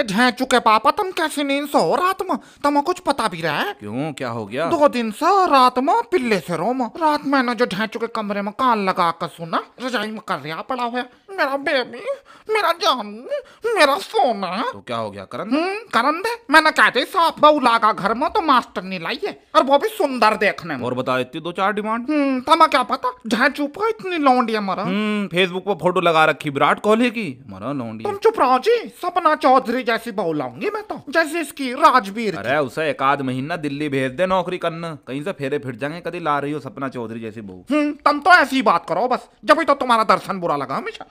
चुके पापा तुम कैसे नींद सो रात में तुम कुछ पता भी रहा है क्यों क्या हो गया दो दिन से रात में पिल्ले से रोम रात मैंने जो ढेंचू के कमरे में कान लगा कर सुना रजाई में कर रहा पड़ा हुआ मेरा बेबी मेरा जान मेरा सोना तो क्या हो गया करण हम्म, दे मैंने कहा थे साफ बहू लागा घर में तो मास्टर नहीं लाई है और वो भी सुंदर देखने में और बता देती दो चार डिमांड हम्म, तमा क्या पता जहाँ चुप है इतनी लौंडी मरा फेसबुक हम्म, पर फोटो लगा रखी विराट कोहली की मरा लौंडी तुम चुप रहो जी सपना चौधरी जैसी बहू लाऊंगी मैं तो जैसे इसकी राजवीर अरे उसे एक आध महीना दिल्ली भेज दे नौकरी करना कहीं से फेरे फिर जाएंगे कभी ला रही हो सपना चौधरी जैसी बहू तुम तो ऐसी बात करो बस जब तो तुम्हारा दर्शन बुरा लगा हमेशा